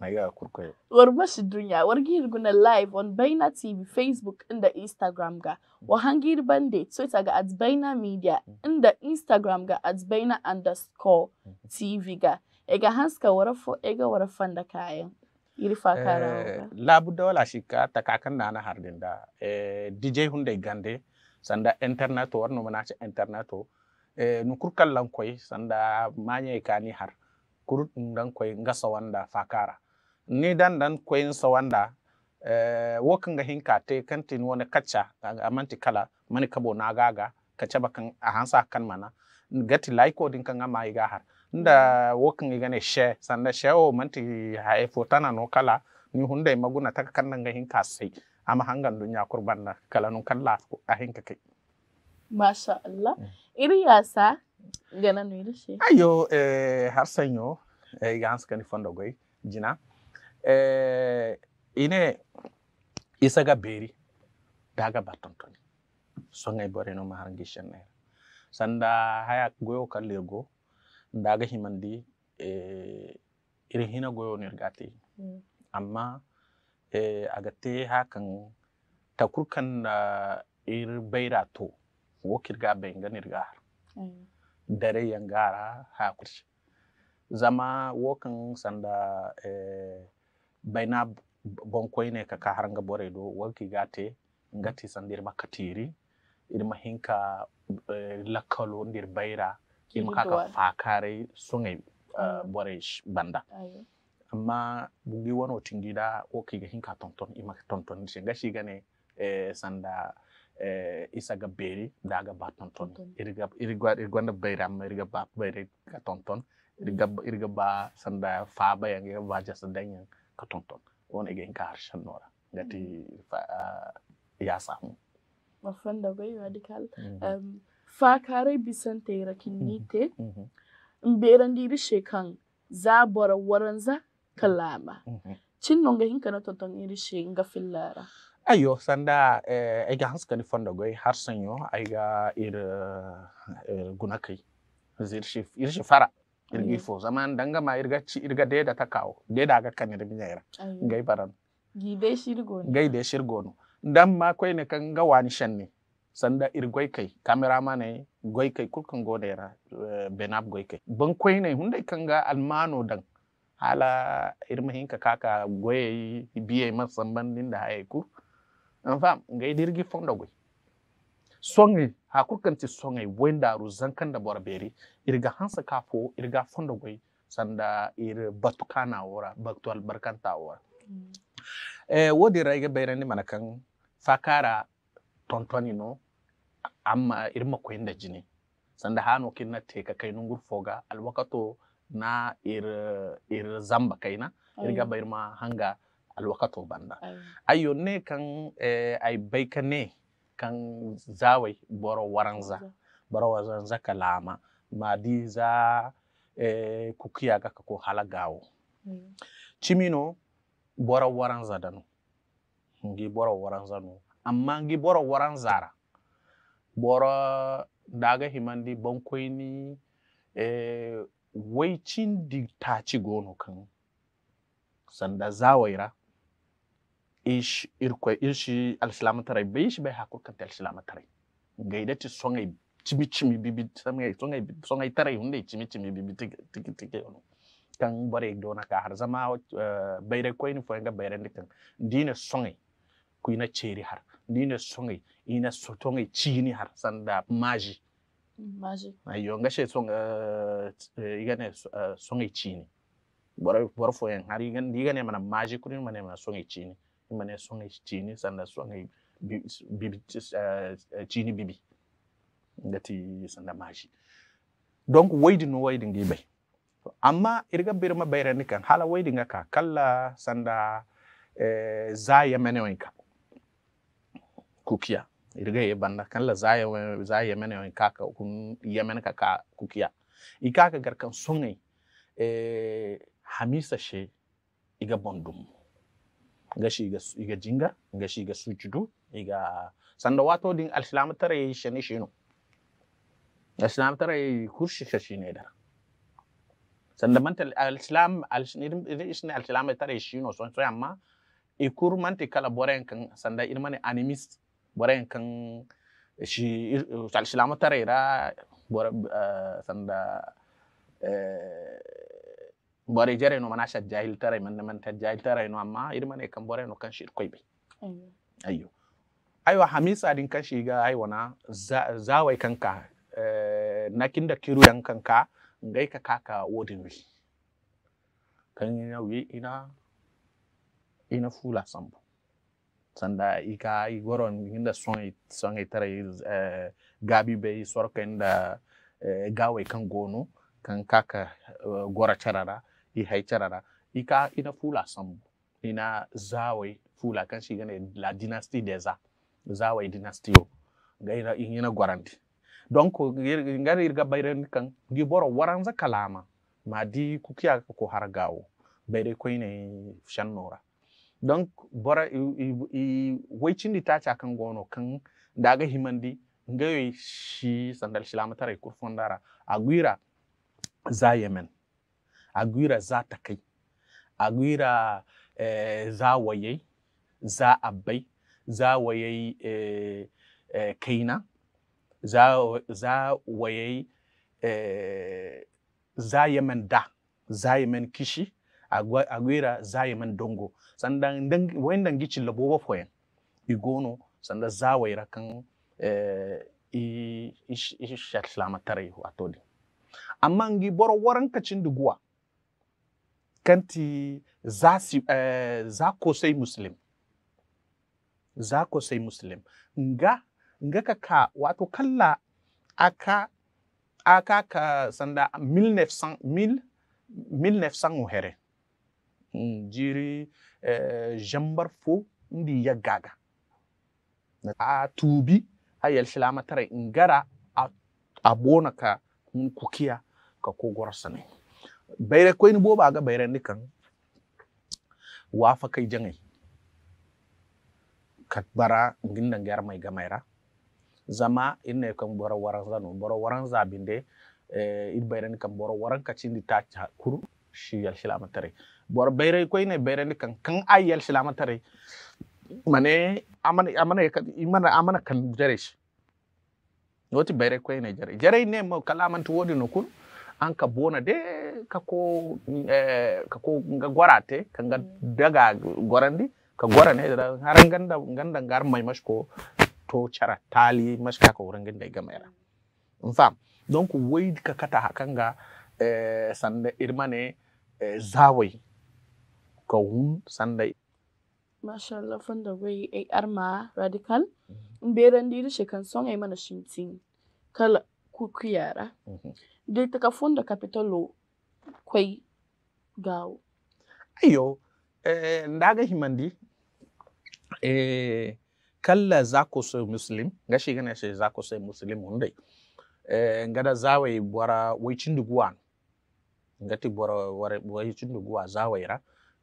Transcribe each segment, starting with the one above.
naiga kurkoyo war mashi dunya war live on baina tv facebook inda instagram ga wa hangir bande twitter ga at baina media inda instagram ga at baina underscore tv ga ega hanska warafo ega warafan eh, da kayan irfa kara labu dawala shika kakan na na hardin da eh, dj hunde gande sanda internet warno manace internet eh, nukur kallan kwai sanda manye kani har Kurut dan koy ngasa wanda fakara ni dan dan koyin sa wanda eh, wokin ga hinka te kantin wani kacha amanti kala mani kabo na gaga kacha bakan a hansa kan mana gati laiko din kan ama iga har nda mm. wokin iga ne she sanda she o manti hay e fotana no kala ni hunde maguna ta kan nan ga hinka sai ama hangan dunya kurban na kala nun kan lafu a hinka kai masha Allah mm. iri yasa ganan ne shi ayo eh har sanyo eh ganska ni fondo goyi jina Eh, ine isaga beri daga bartontoni songay no har gicennere sanda haya goyo kallirgo daga himandi e iri hina nirgati hmm. amma e eh, agate hakan takurkan da ir baira to wokirga benganirga har hmm. dare yangara hakurci zama wokan sanda eh, bayna bonkoyne kaka haranga bore do walki gate ngati san nder irma hinka eh, lakkalo nder irma kaka fakare sungai eh, mm. boreish banda amma bugi wono tingiɗa wokiga hinka tonton imaka tontonirte gacigane e eh, sanda eh, isaga beri daga ba tonton irga irga irga na amma irga ba ka tonton irga ba sanda faba yang irga ba jasa katonton won egen ka harshen nora gati ya samu mafan da bai wadi kal fa kare bisan te rakin ni te in beran diri shekan za bora waranza kalama cin nonga hinka na tonton iri she nga fillara ayo sanda eh, ga hanska ni fanda goy har sanyo aiga ir, ir gunakai zir shif ir shifara irgi fo zaman danga ma irga ci irga de da kawo de da ga kan irga nyera ngai baran gibe shirgo ne gai de shirgo no dan ma koi ne kan ga wani shan ne sanda irgoi kai kamera ne goi kai kulkan yara eh, benab goi kai ban koi ne hunde kan ga almano dan hala irmahin ka kaka goye biye masamban din da haiku an fam ngai dirgi fondo goi songi ha kurkanti songi wenda ru zankan da beri irga hansa kapo irga fondo goy sanda ir batukana ora baktual barkanta wora mm. eh wodi raiga bayrani manakan fakara tontoni no amma irma da jini sanda hano na teka kainungur foga alwakato na ir ir zamba kaina irga bayrma hanga alwakato banda ayo ne kan eh, ay bayka ne kan zawai boro waranza boro waranza kalama di za eh, kukiya ga ko halagawo mm. chimino boro waranza dano ngi boro waranza no amma ngi boro waranza ra. boro daga himandi bankoini eh, waicin di taci gono kan sanda zawaira ish irko ishi alsilama tarai be ishi be hakur kan alsilama tarai gaida ci songai cimi cimi bibi samai songai songai tarai hunde cimi cimi bibi tiki tiki ono kan bare dona ka har zama bayre ko ni foyanga bayre ndikan dina songai ku ina ceri har dina songai ina sotongai chini har sanda maji maji ayo ngashe songa igane songai chini bora bora foyanga har igane igane mana maji kurin mana songai chini mane sõng tɩɩne sãnda sõng tɩɩne bibi da tɩ sãnda maashi donc waidin no waidin ngi bay amma irga birma bayra ni kan hala waidin nga ka kalla sanda eh, zaya mene ka kukiya irga ye banda kalla zaya zaya mene wanka ka kun yemen ka ka kukiya ikaka garkan sungai eh, hamisa she iga bondum shi iga jinga ga sujudu iga sanda wato din alislamu tara yi shani shino alislamu tara yi kurshi shashine da sanda manta alislam alislam alislamu tara yi shino so so amma ikur manta kala boren kan sanda irmani animist boren kan shi alislam tara ira eh, sanda eh, bore no mana sha jahil taray man man ta jahil no amma kan bore no kan shir koyɓe ayyo aywa hamisa din kan shiga ai wana zawai kanka eh, na kinda kiru yan kanka ngai ka kaka wodin wi kan ina wi ina ina fula sambo sanda ika igoron inda son son itare eh, gabi bai sorka inda eh, gawai kan gono kan kaka gora charara Haïtjarara. Ika ina fula sambu. Ina zawai fula kan shi gane la dynastie des za Zawai dynastie yo. Ga ina na gwaranti. Donc ngari irga bayran kan gi boro waranza kalama. Ma di kukiya ko hargawo. Bayre ko ine shan nora. Donc bora i ta tacha kan gono kan daga himandi ngayo shi sandal shilamatara kurfondara agwira za yemen Agwira za ta kai agwira za waye za abai za waye kaina, za waye za zayaman da zayaman kishi agwira za zayaman dongo Sanda sandan wayandan gici laboba foyen igono sanda zawayra kan eh, i, i, i, i amma ngi boro waranka cinduguwa fuskanti eh, za ko sai muslim za ko sai muslim nga nga ka ka wato kalla aka aka ka sanda 1900 mil 1900 uhere hmm, jiri eh, jambar fo ndi ya gaga a tubi a shilama tare ingara a bona ka kukiya ka kogwar sanai bayre koy ni boba ga bayre ni kan wafa kai jangai katbara nginda ngar mai gamaira zama inne kan boro waran zanu boro waran zabinde eh, it bayre ni kan boro waran kacindi ta kuru shi yal shilama tare boro bayre koy ne bayre ni kan kan ay yal silama tare mane amana amana imana amana kan jare shi wati bayre koy ne jare jare ne mo kala wodi no kun anka bona de kako eh, kako nga gwarate ga mm. daga gwarandi ka gwara ne da har ganda ganda ngar mai mashko to chara tali mashka ka wurin ganda ga mayara in fam don ku wai ka kata hakan ga eh, sanda irmane ne eh, zawai ka hun sanda Masha Allah fan da wai ai arma radical in beran diri shekan son ai mana shintin kala ku yara mhm. del Terrafondo Capitolo kwai gawo. Ayo, eh, ga himandi, eh, kalla zako so muslim, gashi gana shi zako sai muslim hundai. Eh, ngada zawai bwara waichin duguwan. Ngati wai waichin duguwa zawai ra.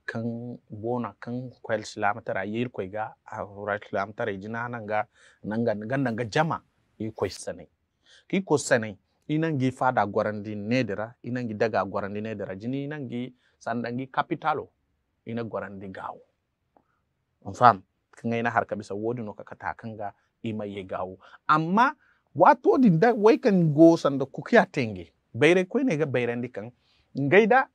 kan bona kan kwel silamatara yir kwai ga a rural silamatara jina nan ga nan ga nan ga jama yi kwai sanai. Ki ko sanai inangi fada gwarandi nedera inangi daga gwarandi nedera jini inangi sandangi kapitalo ina gwarandi gawo mfam kanga ina harka bisa wodi no kakata kanga ima ye gawo amma watu odi da wai kan go sanda kukiya tenge bayre ko ne ga ndi kan ngaida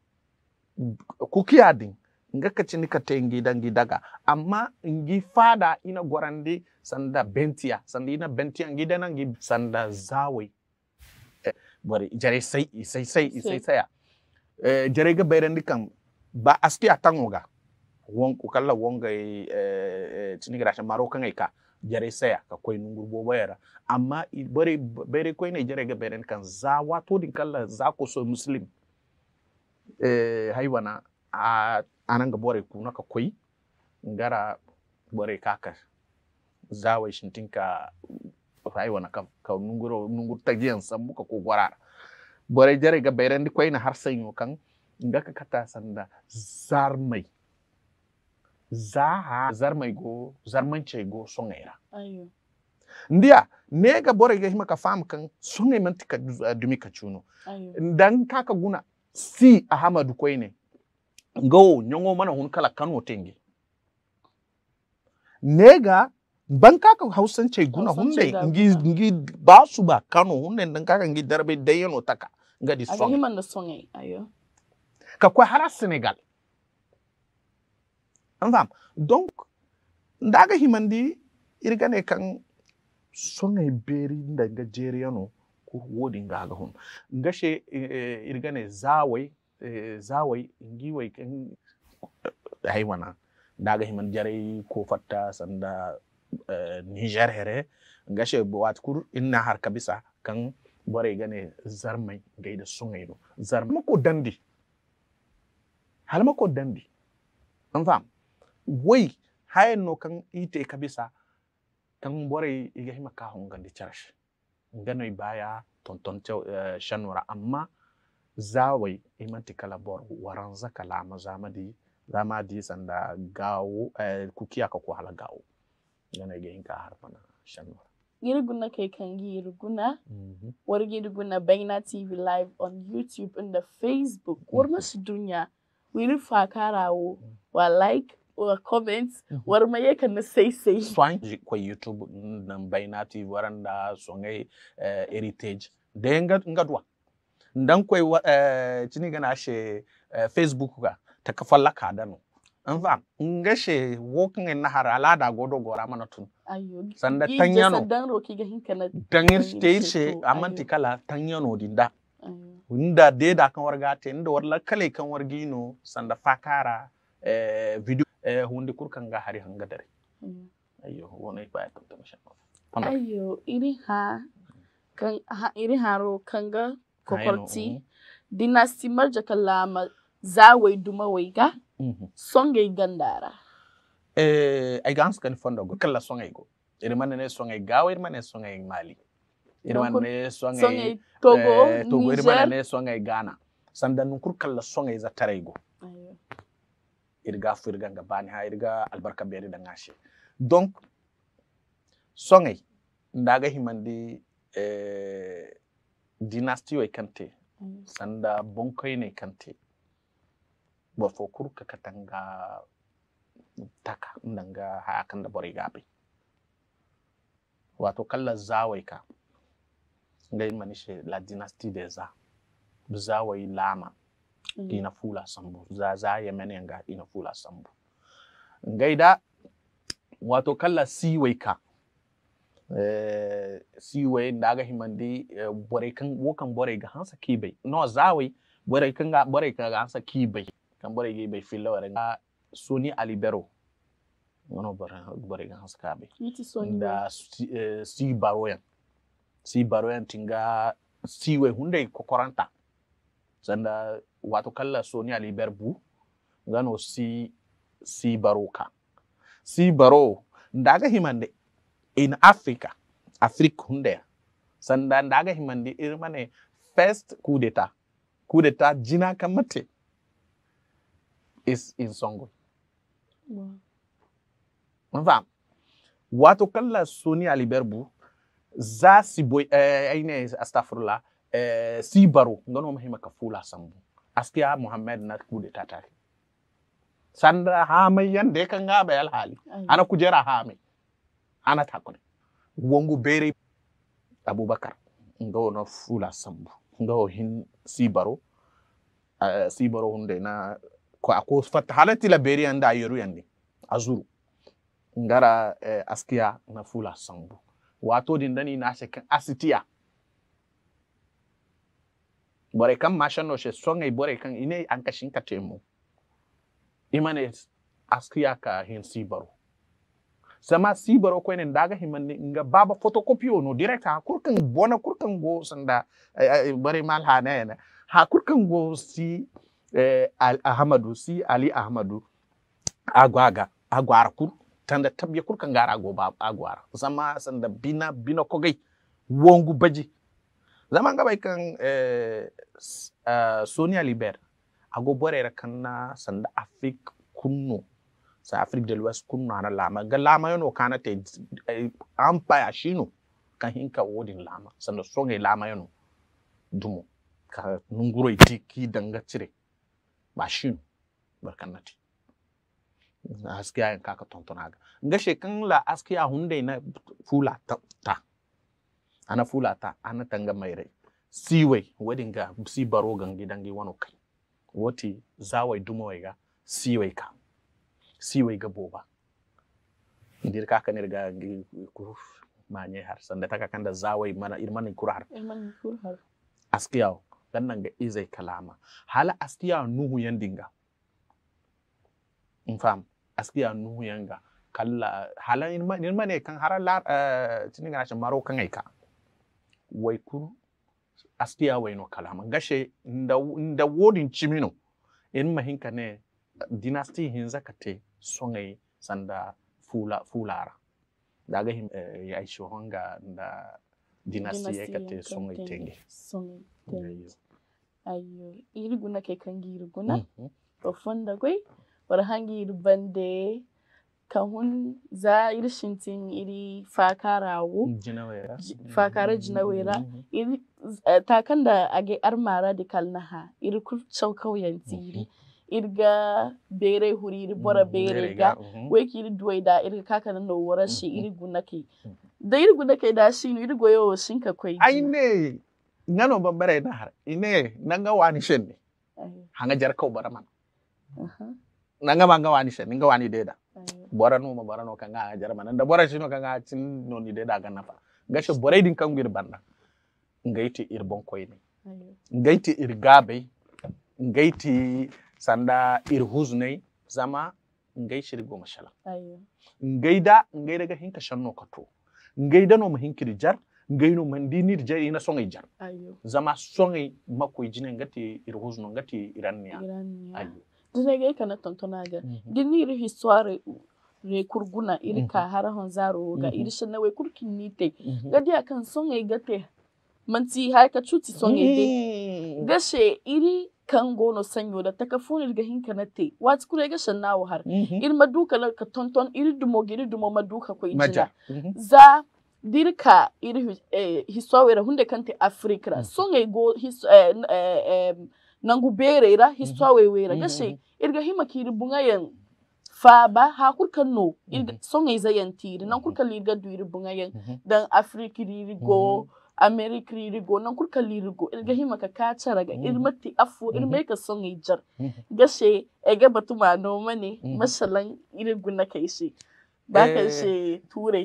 kukiya din nga kacini ka dan dangi daga amma ngi fada ina gwarandi sanda bentia sanda ina bentia ngi dana ngi sanda zawe Bari jare sai sai sai sai saya eh jare ga bayran dikan ba asti atangoga won ku kala wonga eh, eh tinigra sha maro kan ka jare saya ka koi nungur bo bayara amma bare bare koi ne jare ga bayran kan za wato din kallon za ku so muslim eh haiwana a anan ga bore ku ka koi ngara bore kakar zawai shintinka rayuwa wana kam ka nunguro nungur tagiyan sambu ka bore jare ga bayran di kwaina har sanyo kan inda ka kata sanda zarmai zaha zarmai go zarmance go songaira ayo ndia ne ga bore ga himaka fam kan songai man tika ah, dumi ka chuno dan kaka guna si ahamadu kwaine go nyongo mana hun kala kanu tenge nega ban kaka hausan ce guna hunde ngi ngi ba su ba kano hunde dan kaka ngi darbe dayeno taka ngadi song aga himan da song ayo ka kwa hara senegal an fam donc ndaga himandi irgane kan songai beri ga daga jeriyano ko wodi ngaga hun ngashe eh, irgane zawai eh, zawai ngi wai kan eh, haiwana ndaga himan jare ko fatta sanda Eh, niger here gashe kur inna har kabisa kan bare gane zarmai gaida sungaino zarmai ko dandi halma ko dandi an fam wai hayan no kan ite kabisa kan bare iga hima ka hungan di charash ngano baya tonton tew uh, shanwara amma zawai imanti kala bor waranza kala mazama di zama di sanda gawo uh, eh, kukiya ka ko hala gawo ನನಗೆ ಹಿಂಗೆ ಆಹಾರಪನ ಶನಿವಾರ Iriguna Kekangi Iriguna. Mm-hmm. Wargi Iriguna Baina TV live on YouTube and the Facebook. duniya mm-hmm. Sudunya. Wiri Fakarawo. Mm-hmm. Wa like wa comment. ma yaka na sai sai. Swan ji kwa YouTube na Baina TV waranda songai eh, heritage. Denga ngadwa. Ndan kwa eh, cini gana shi eh, Facebook ka. Takafala kadano. in fact ngashe walking in nahar da godo gora mana tun da tanyano dangin stage amanti kala tanyano dinda inda de da kan warga te inda warla kale kan wargino da fakara eh, video eh, hunde kurkan ga hari hanga dare ayo ayyo wona ba ta tamasha ayo iri ha kan ha iri kan kanga kokorti mm. dinasti marja kala ma zawai duma ga. Mhm. songe gandara eh ay gans kan fondo go kala songe go ne manene songe gawa ere ne songe mali ere ne songe togo eh, togo ne manene songe san sanda kur kala songe za tarai go irga firga ga bani ha irga albarka beri da ngashi donc songe ndaga himandi eh, dynastie way kante sanda bonkoy ne kante ka kakatanga taka ndanga hakan da ga bi wato kalla zawai ka ngai manishe la dynasty de za zawai lama mm. ina fula sambu za za mene nga ina fula sambu ngai da wato kalla siwai ka eh, siwai da himandi eh, bore kan wokan bore ga hansa kibai no zawai bore kan ga bore kan ga hansa kibai kan bore gi bai filla wara nga soni alibero ngono bara bore ga hansu kabe da si baroyan eh, si baroyan tinga siwe hunde kokoranta. sanda wato kalla soni alibero bu gano si si ka si baro ndaga himande in africa afrique hunde sanda ndaga himande irmane first kudeta kudeta jina kamate is in Songo. Wow. Mun Wato kalla Sony Ali Berbu za si boy eh ayne astaghfirullah eh si baro ngono mo ka fula sambu. Askiya Muhammad na kude tata. Sandra mai yande kan ga bayal hali. Ana kujera mai. Ana takone. Wongu bere Abubakar ngono na fula sambu. Ngawo hin si baro. Uh, eh, si baro hunde na ko ako halati la yande a yoru yandi a ngara eh, askiya na fula sambu wato din dani na se kan asitiya bore kan mashan no she songa bore kan ine an kashin ka temu imane askiya ka hin sibaro sama sibaro ko ne daga ne nga baba photocopy no direct ha kurkan bona kurkan go sanda eh, eh, bare mal ha ha kurkan go si eh, ahmadu si ali ahmadu agwaga agwar kur tanda tabye kur kan gara goba agwar zama sanda bina bina kogai wongu baji zama bai kan eh, uh, sonia liber bore kan na sanda afrik kunno sa afrik del west kunno ana lama ga lama yono kana te eh, empire shino kan hinka wodin lama sanda songe lama yono dumo ka nunguro itiki ki danga cire machine barkannati askiya en kaka ga gashe kan la askiya hunde na fula ta, ta. ana fula ta ana tanga mai rai siwe ga si baro gangi dangi wano kai wati zawai wai ga siwe ka siwe ga boba ndir kaka ne ga ku manye har sanda taka da zawai mana irmanin kurhar irmanin kurhar askiya dan nan ga izai kalama hala askiya nuhu yan dinga in fam askiya nuhu yan ga kalla hala in ma kan har la eh, tinin ga maro kan aika wai kun askiya wai no kalama gashe inda inda wodin chimino in ka ne dynasty hin zakate songai sanda fula fulara daga him eh, ya aisho honga da dynasty ya kate songai tenge songai Yayyo. Ayyo, iriguna ke kan giriguna. Ofunda iri warhangi irbande kahun za irshintin iri fakarawo. Jinawera. Fakara jinawera. Iri eh, takan da age armara da ha, iri kurchau kauyen tiri. irga bere huri iri bora mm, bere ga mhm. weki iri duwai da iri kaka na wara shi mm, mm, iri gunake da iri gunake da shi iri goyo shinka kwai ai ne ngano bambare na har ine nanga wani shenni hanga jarka bara man nanga nga wani shen nga wani deda bora no ma bara no nga jar man da bora shino nga tin no ni deda ga nafa gashe bora din kangwir banda ngaiti ir bon koyni ngaiti ir gabe ngaiti sanda ir huznai zama ngai shiri goma shala ngai da ngai daga hinka shanno kato ngai da no ma hinkiri jar ngaino mandinir jari na songai jar zama songai makoi jine ngati irhuzno ngati iranniya ayo dine ga kana tontona ga mhm. gini iri histoire re kurguna iri mhm. ka harahon zaro ga mhm. iri shin wai kurkin nite gadi akan songai gate manti har ka chuti songai de gashe iri kan gono sanyo da takafunir ga hinka na te wata kure ga shan nawo har ir maduka ka tonton iri dumo giri dumo maduka koyi ijina za dirka iri eh, hisoawera hunde kante afrique ra mm songe go his, eh, eh, nangu bere ra mhm. hisoawe wera mm mhm. irga hima kiri bunga yan faba ha kurkan no mhm. irga mm yi songe za yan tiri nan kurkan lirga duri bunga yan dan afrique riri go america riri go nan kurkan liri go irga hima ka kacha raga irmati afu irme ka songe jar gashe ega batuma no mane masalan iri guna kai shi ba eh. ka shi turai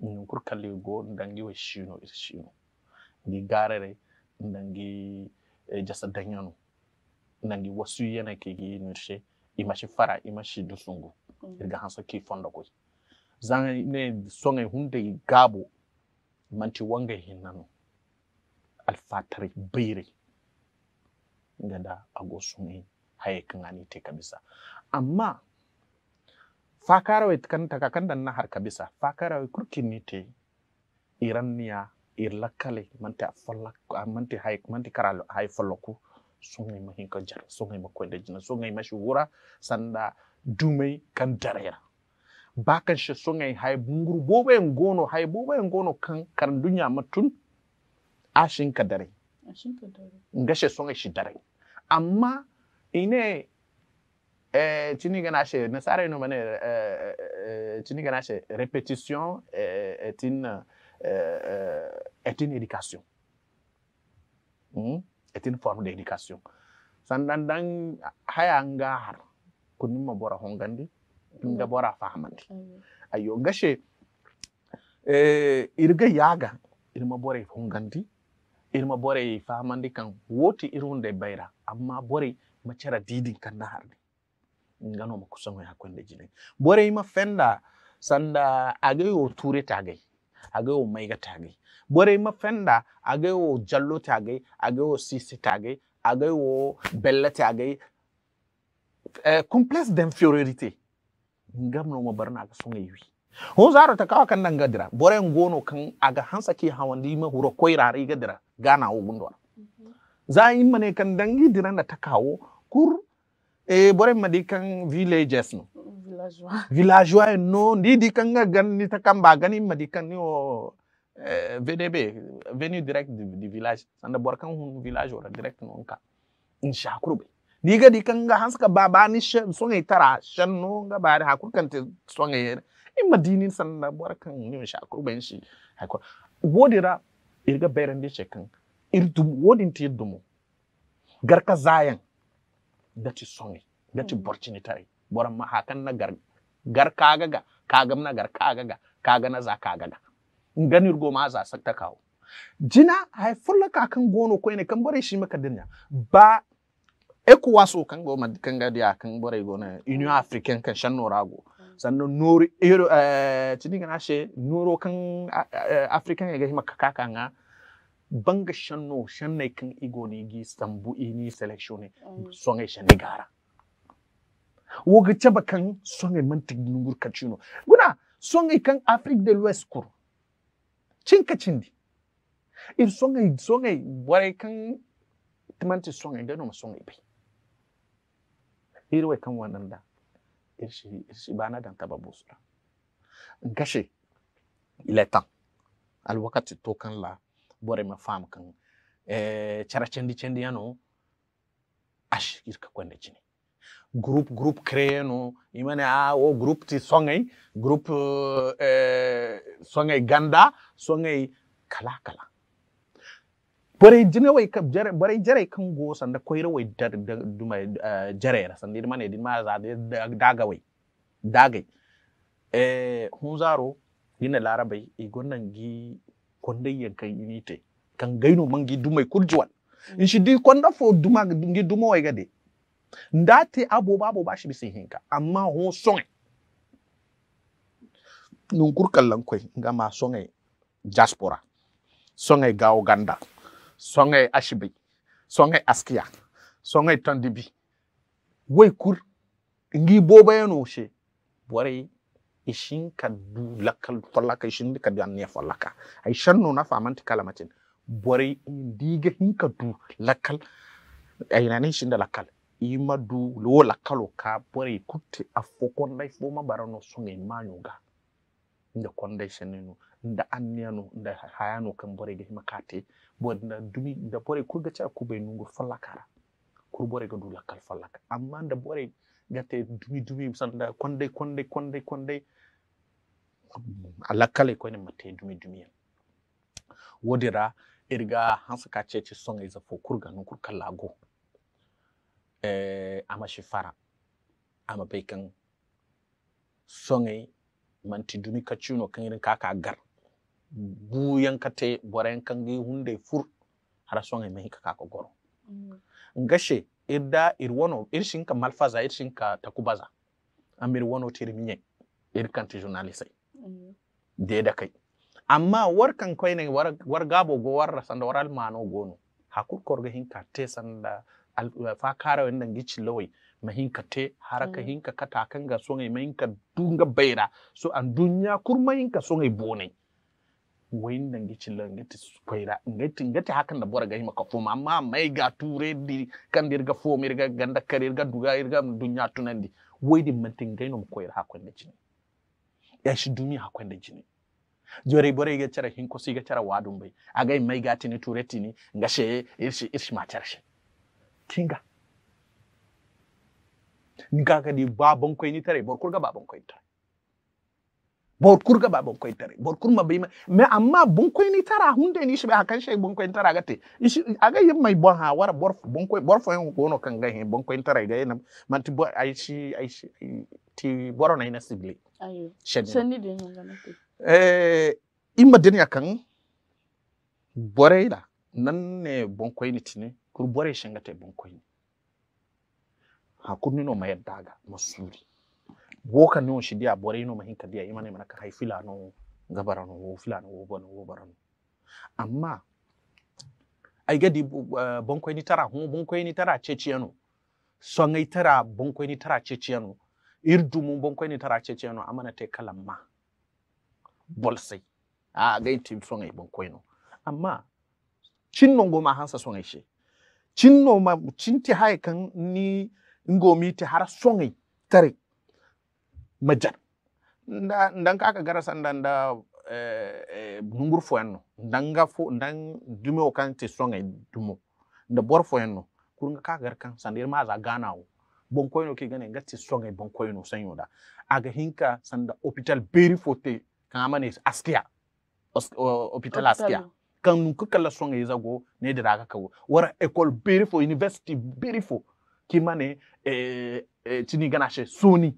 kur kalli go dangi wa shino ita shino ndi garere dangi eh, jasa danyanu ndangi wasu yana ke gi nurshe imashi fara imashi dusungu mm. irga hanso ki fondo koy zan ne songe hunde gabo manti wanga hinano alfatari bire ngada agosu ne haye kangani te kabisa amma fakarawe kanta kanda na harka bisa fakarawe kurkinite iranniya irlakale manti afalla ah, manti hay manti karalo hay folloku songay ma hinka jar songay ma koyde jina songay ma shugura sanda dumay kan darera bakan shi songay hay bunguru bobe ngono hay bobe ngono kan kan dunya matun ashin ka dare ashin ka dare ngashe songay shi dare amma ine Eh, eh, eh, e Chiniganashe, Nasare Nomane, Chiniganashe, répétition est une, est une éducation. Hmm? Est une forme d'éducation. Sandandang hayanga har ma bora hongandi, da mm. bora fahamandi. Mm. Ayo gashe, irga yaga, irma bora hongandi, irma bora fahamandi kan woti irunde baira, amma bora macara didin kan naharni. ngano ma kusango ya kwende jine bore ima fenda sanda age o ture tagay age o maiga tagay bore ima fenda age o jallo tagay age o sisi tagay age o bella tagay eh, complexe d'infériorité no ma barna ga songa yiwi ho zaro ta kawa kan nga dira? bore ngono kan aga hansa ki hawandi ma huro koirare gadira gana o gundo mhm. za yi mane kan dangi dira na ta kawo kur e bore madi kan villages no villageois villageois no ndi di kan ga gan ni ta kan ba gani madi kan ni o eh, VDB venu direct di village sanda bor kan hun village ora direct no ka in shakurbe ni ga di kan ga ba-ba ni tara itara shanno ga ba ha kurkan te songa yere in e madinin sanda bor kan ni shakurbe shi ha ko wodira irga bayran de chekan irdum wodin te dumo garka zayan dati songi dati hmm. borcini tari boran ma hakan na gar gar kagaga kagam na gar ga, kaga na za kagaga ganir goma za sakta kawo jina hay fulla ka kan gono ko ne kan bare shi maka dinya ba eku waso kan goma kan dia kan bare gona union african kan shan norago hmm. sannan nori eh tini kana she noro kan eh, eh, african ya ga maka kaka nga banga shanno shanne kan igoni gi sambu ini eh, selection mm. songa shanni gara woga ba kan songa mantik nungur kachuno guna songa kan afrique de l'ouest kur cinka cindi ir songa songa bore kan timanti songa gano ma songa bi irwe kan wannan da irshi irshi bana dan taba busura gashi il est temps al wakati tokan la borema fam kan E eh, chara cendi cendi yano ash irka kwende chini group group kreye no imane a ah, o group ti songai. group e eh, songai ganda songai kala kala bare jine wai kap jare bare jare kan go sanda koyro wai dar duma eh, jare ra sanda imane din ma za daga wai dagai e hunzaro dina larabai i gonnan gi konde yen kan inite kan gaino mangi dumai kurjuwan in shi di konda fo duma ngi duma wai gade ndate abo babo bashi bisin hinka amma ho songe nun kurkan lankwai ga ma songe diaspora songe ga Uganda songe ashibi songe askia songe tondibi wai kur ngi bobayano she bore ishin kadu lakal falaka ishin ka du anne folaka ai shanno na famanti kalamatin bore diga hin kadu lakal ai nanin shin da lakal ima du lo lakalo ka bore kutte afokon dai foma barano sunga imanyuga nda kondai shanino nda no nda hayano kan bore ga makate bo da dumi da bore ku ga ku bai nungo fallakara ku bore ga du lakal falaka. amma da bore gate dumi dumi sanda kondai kondai kondai kondai alakale ko ne mate dumi dumi wodira irga hansa kacheche ce ci son iza fo kurga nun kurkan lago eh ama shifara. ama peikang. kan son manti dumi kachuno ciuno kaka agar. Bu ka te boren kan gi hunde fur Hara son ai kaka ka kaka goro mm. ngashe irda irwono irshin ka malfaza irshin ka takubaza amir wono tirminye irkan ti journaliste da kai amma kan kai ne war gabo go war sanda waral mano gono hakur korga hinka te da fa kara wanda gici lawai hinka te haraka mm. hinka kata kan ga songai mahinka dunga baira so an dunya ma hinka ngai bonai wayin nan gici lan ngati kwaira ngati ngati hakan da bora hima ka foma amma mai ga ture di kan dirga foma ga ganda karir ga duga irga dunya tunandi wai din mantin gaino mu kwaira hakan da cini yashidumi da jini jore bore ga cara hin kosi ga cara wadun bai ga mai gati ne tureti ne ngashe irshi irshi ma tarshe kinga ka ga di baban koi ni tare bor kurga baban koi tare bor kurga baban koi tare bor kurma bai me amma bun koi ni tara hunde ni shi ba hakan shi bun koy tara shi ishi ga yin mai bon ha wara bor bun koi bor fo yin ko no kan ga hin bun koy tara ga man manti bo ai shi ai shi ti boro na ina sibili ayo shani de ngana eh imma den yakan bore la nan ne bonkoy ni tini kur bore shangata bonkoy ni ha ni no ma mayar daga masuri woka no shi dia bore no mahinka dia imane mana ka hay n'o gabara no wo filano wo bono wo bara n'o amma ai gadi eh, bonkoy ni tara hu bonkoy ni tara ceciyano songai tara bonkoy ni tara ceciyano irdumu bonkoni tarace ceno amana te kalamma bolsai a gai tim son ai bonkoino amma no goma hansa son ai she no ma ti hay kan ni ngomi ti har son tare majan nda ndan ka gara sandan da eh, nungur fo yanno ga fo ndan dumo kan ti son dumo nda bor fo yanno k'a ka gar kan sandir ma za ganawo bonkoyno ke gane ngati songe sanyo da aga hinka sanda hospital beri fote amane askia hôpital askia kan nun la kala e zago ne da raga kawo wara ecole beri fo university beri fo k'i mane eh, e tini ganashe soni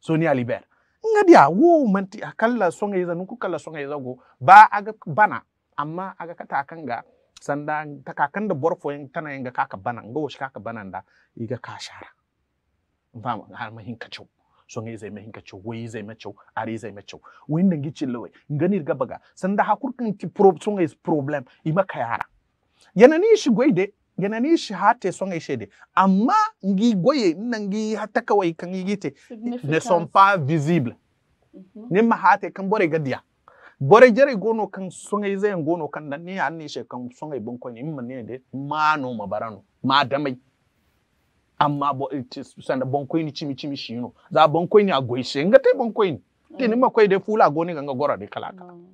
soni alibert ngadi a wo manti akalla songe yiza nuku kala songa yiza go ba aga bana amma aga kata kanga sanda takakan da borfo tana yanga kaka bana nga wosh kaka bana da iga kashara har mahin kacau yi zai mahin kacau wai zai mace ari zai macau wai nangi chillewe gani ga baga sanda da kan ti sun yi is problem ima yara yana ni shi goide yana ni shi hate songe shede amma ngi goye gi hata kawai kan yi te ne sont pas visible. Mhm. ne ma hate kan bore gadiya bore jere gono kan yi zai gono kan nan ne an ni shi kan sun yi ko ni mun ne de mano ma damai. amma eh, sanda ni cimi cimi shino za ni a goise nga te ni te nima mm. koy de fula ni ganga gora de kala kala mm.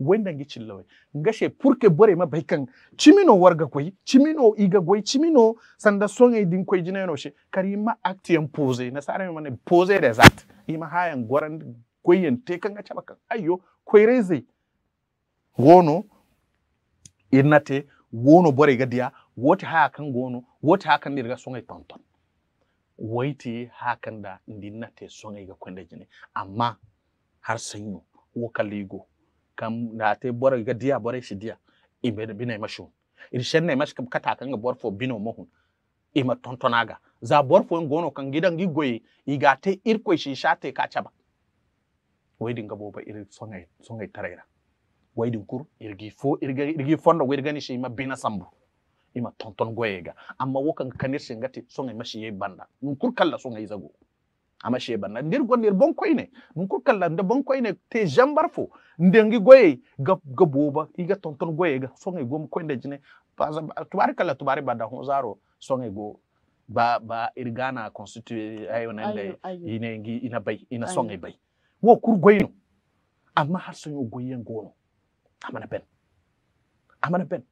wenda ngi cillawe Nga she que bore ma baykan cimino warga koy no iga goy cimino sanda songe din jina no she kari ma acte pose na sare ma ne da zat actes ima hayan goran goyen te kanga cabakan ayyo koi reze wono irnate wono bore gadiya woti haya kan gono wota hakan dirga songa tonton waiti hakan da ndinna te songa ga kwenda jini amma har sanyo wo kaligo kam na te bora ga dia bora shi dia ibe da bina mashu irshen ne mashi kata kan ga borfo bino mohun ima tontonaga za borfo gono kan gidan gigoyi igate irko shi yi k'a ba waidin ga boba irin songa songa taraira waidin kur irgi fo irgi fondo wai gani shi ma bina sambu ima tonton goyega amma wokan kanirsin gati songa mashi ye banda mun kur kalla songa izago amma she banda ndir gon ndir bon koyne mun kur kalla nda bon koyne te jambar fo ndengi goye ga ga boba iga tonton goyega songa gom koyne jine baza tubari kala tubari bada hon zaro songa go ba ba irgana constitue ayo nande ina ngi ina bay ina songa bay wo kur goyno amma har sonyo goyen gono amana ben amana ben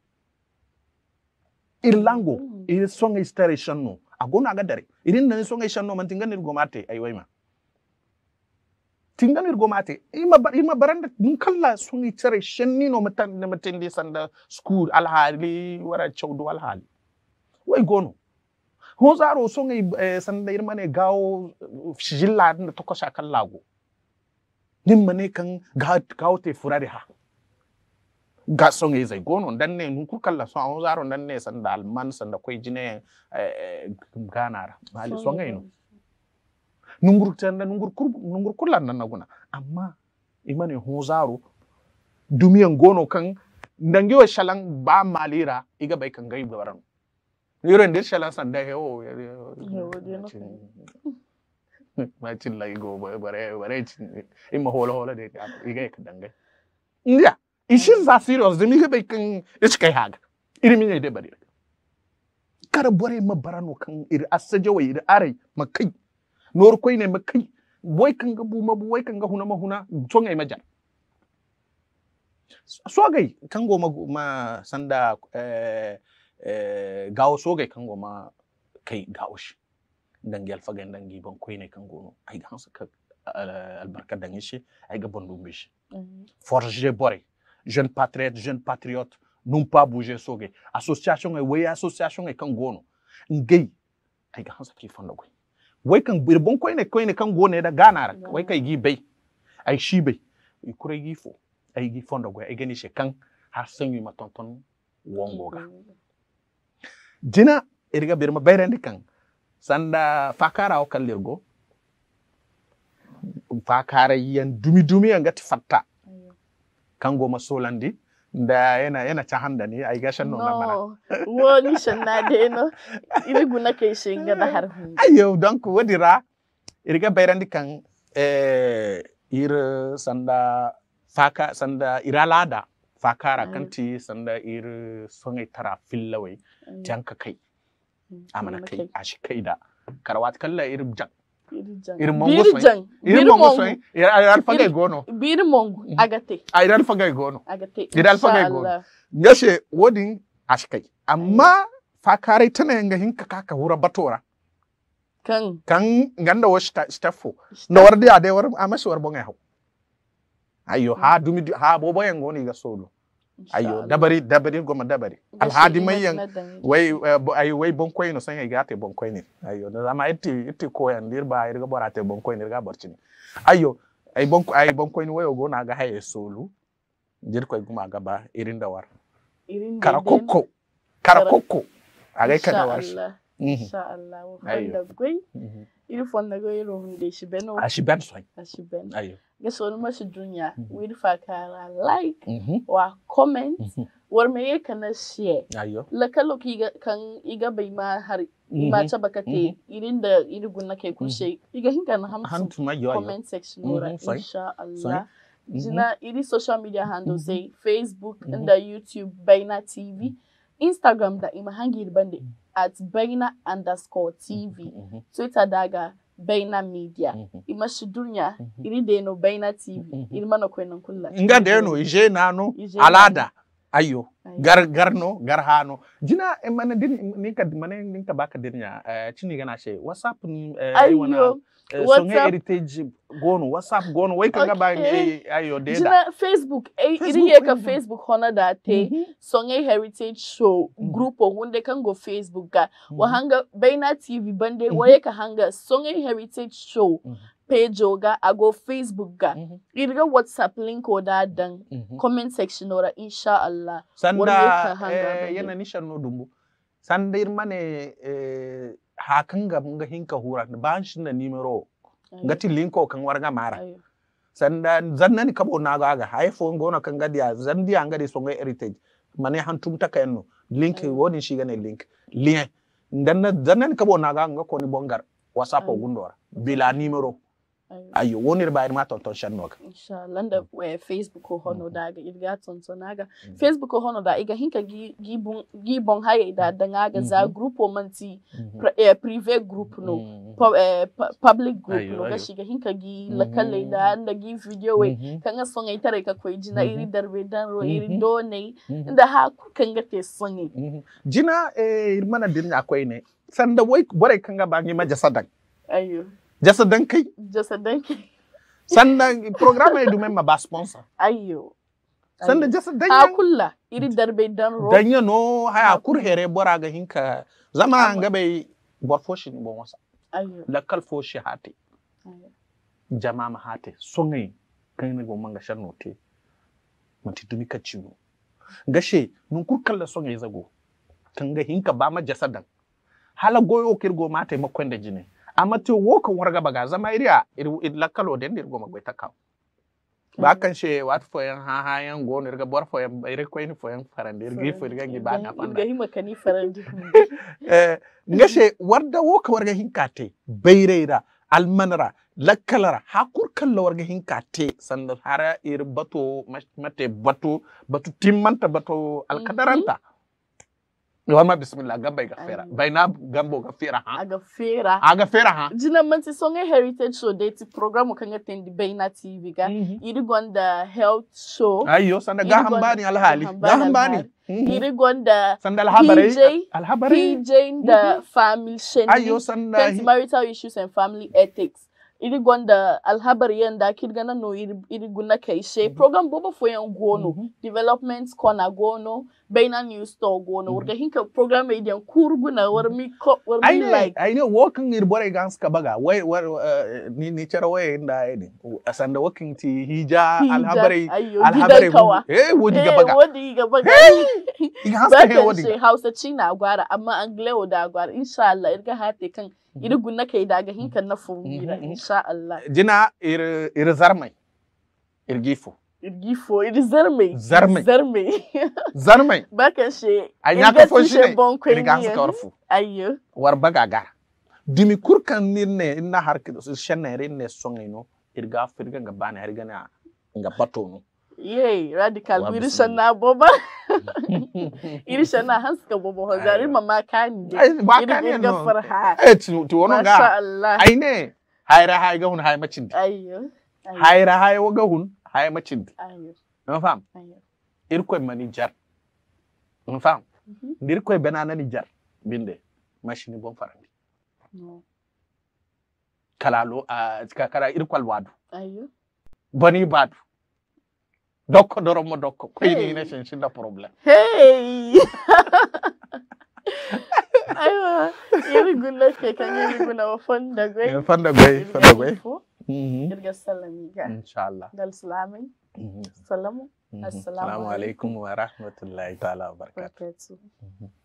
irlango mm. ir songa istare shanno agona agadare irin nan songa shanno man tingan ir gomate ai waima tingan ir gomate ima ima baranda mun kalla songa istare shanni no matan ne matan de sanda school alhali wara chaudu alhali wai gono ho ro songa eh, sanda ir mane gawo jilla da tokosha kan lago nin mane kan gawo te furare ha ga son e zai gono danne nu ku kala so an zaro danne san da alman san da koi jine ganara mali so ngai no nungur tanda nungur kur nungur kullan nan naguna amma imane ho zaro dumiyan gono kan dangi wa shalan ba malira iga bai kan gai baran yoren dir shalan san da hewo ma cin lagi go bare bare cin imma hola hola de iga kan dangai ishin za serious da mi bai kan kai haga irimi ne dai bari kar bore ma barano kan iri asaje wai iri arai makai nor koi ne makai wai kan ga buma bu wai kan ga huna mahuna ton ai majar sogai kan goma ma sanda eh eh gawo sogai kan goma kai gawo shi dangi fagan dangi ban koi ne kan gono ai ga hansa ka eh, albarka dangi shi ai ga bondun shi. Mm-hmm. forje bore jeune patriote, jeune patriote, non pas buje soge. Association est wey association est kan gono. Ngei, ai ga hansa ki fanda gwe. Wai kan birbon koi ne koi ne kan gono e da ganara, wai kai e gi bay. Ay shi bai. I e kure gi fo. Ai gi fanda gwe, ai gani she kan har sanyu ma tonton wongoga. Jina irga birma bayran kan sanda fakara o kan lirgo. Fakara yan dumi dumi yan gati fatta. kango ma solandi da yana yana ta handa ne ai gashan no na mara woni shanna da no ili guna ke shinga da har ayo donc wadira irga bayrandi kan eh ir sanda faka sanda iralada fakara mm. kanti sanda ir songai tara fillawai mm. tanka kai mm. amana kai ashi kai da karwat kallai ir jak birjan irmongo soy irar faga gono birmongo agate ah, e gono agate irar faga e gono ngashe ashkai amma fa tana yanga hinka kaka hura batora kan kan ganda wo staffo da wardi ade war amasi war bonga ha dumi ha bobo yangoni ga solo ayo dabari dabari goma dabari alhadi yan wai eh, ayo wai bonkoy no sanya igate bonkoy ne ayo na zama itti itti koyan dir ba irga borate bonkoy ni irga borcini ayo ay bonko ay bonkoy ni wayo na ga haye solu dir koy kuma ga ba irin da war kara karakoko kara kokko aga war mhm. insha Allah wa fanda goy il na goy ro hunde shi beno a shi ben soy a shi ben ayo gasonuma si dunya wiilfa kaara like waa comment war meye kana share lakalo kan iga bai ma har ma taba ka te irin da iri gunna kai kushe iga hinka na hamsin comment section ora mm-hmm. insha Allah jina mm-hmm. iri social media handles mm-hmm. say Facebook da YouTube Baina TV Instagram da ima hangi bande at Baina underscore TV Twitter daga baina media mm -hmm. iri deno baina tv mm -hmm. iri mano kwena nkulla nga deno ije nanu alada Ayo, gar garno garhano jina eh, mana din ninka mana ninka baka dirnya eh, chini gana she whatsapp ni eh, wana songe heritage gono whatsapp gono wai kanga ba Ayo deda jina facebook e iri ka facebook hona da te mhm. songe heritage show mhm. group hunde kan go facebook ga mhm. wahanga baina tv bande waye ka hanga songe heritage show page oga i go facebook ga mm-hmm. irga whatsapp link oda dan mm-hmm. comment section ora insha Allah sanda eh, yana nishan no dumbu sanda irmane eh, hakan ga nga hinka hura ban shin da numero ngati o kan warga mara sanda ni kabo na ga ga iphone gona kan dia zandi an gadi songa heritage mane kan no link woni ne link lien ndanna zannani kabo na ga ko ni bongar whatsapp gundora bila numero ayo woni ba ma tonton insha Allah da facebook mm. hono da ga irga tonton aga facebook hono da iga hinka gibon ha haye da danga za mm-hmm. o manti mm-hmm. eh, private group no mm-hmm. eh, public group no ga shiga hinka gi kalle da da gi video we kan ga son ai tare ka koi jina iri darbe dan ro iri done da ha ku kan ga te son jina e eh, mana din akwai ne sanda wai bore kan ga bangi majasa da. ayo jasadan kai jasadan kai sannan programme du ma ba sponsor ayyo sannan jasadan a kulla iri darbe dan ro dan yano haya here bora ga hinka zama an gabe bor foshi ni bon wasa ayyo lakal foshi hate jama ma hate songai kan ni bon manga sharno te mati dumi kaciwo gashe nun kurkalla songai zago kan ga hinka ba ma jasadan hala goyo kirgo ma taimakon da jini amma tu kan warga baga zama iriya la lakalo den dir goma gwe takaw ba mm. kan she wat fo yan ha ha yan go nirga bor fo yan ire ko ni fo yan farande irga fo irga gi ba na fanda ga hima kani farande eh ngashe warda wo ka warga hinkate beireira almanara lakkalara hakur la warga hinkate sandal hara ir bato mate bato Bato timmanta bato mm-hmm. alkadaranta mm -hmm. Yohama bismillah gabai gafera. Bai na gambo gafera ha. Agafera. Agafera ha. Jina manti song a heritage show date program kan attend bai na TV ga. Mhm. Iri gonda health show. Ayyo sanda ga hambani alhali. Ga mhm. Iri gonda sanda alhabari. PJ. Alhabari. PJ da mhm. family shenji. Ayyo sanda. Marital issues and family ethics. iri gonda alhabar yanda kirgana no iri, iri guna kaishe program bobo foi yan gono mm -hmm. development corner gono baina news to gona mhm. wurga hinka program e den kurguna war mhm. mi ko war mi like i know walking ir bore gans ka baga wai war uh, ni ni chara wai inda ne da walking ti hija alhabare alhabare eh wodi eh, ga baga wodi ga baga igans ka wodi hausa china gwara amma angle da gwara insha Allah irga hate kan mhm. irgun na kai daga hinkan na furira insha Allah jina ir ir zarmai irgifo irgi fo iri zarmai zarmai zarmai zarmai baka she ai na ka fo shi ne riga su korfu ayyo war baga gar dimi kurkan nirne inna harki da su shanne rinne songai no irga firga ga bana irga er na ga bato no yey radical iri shanna boba iri shanna hanska boba ho zari mama kani de iri er ga farha eh ti wono ga ai ne hayra hai ga hun hai macin ayyo haira hai ga hun haya macindi un fam irkoy mani jar un fam ndirkoy benanani jar binde machine bon farandi kala lo kala irkol wadu boni badu dokko doromo dokko koyni ne sen sinda problème hey aywa yeri gulla ke kan yeri gulla fon da goy fon da goy fon jërëjëf sallam yi ga inchaallah dal salaamay salamu assalaamu aleykum wa rahmatullahi taala wa barakatu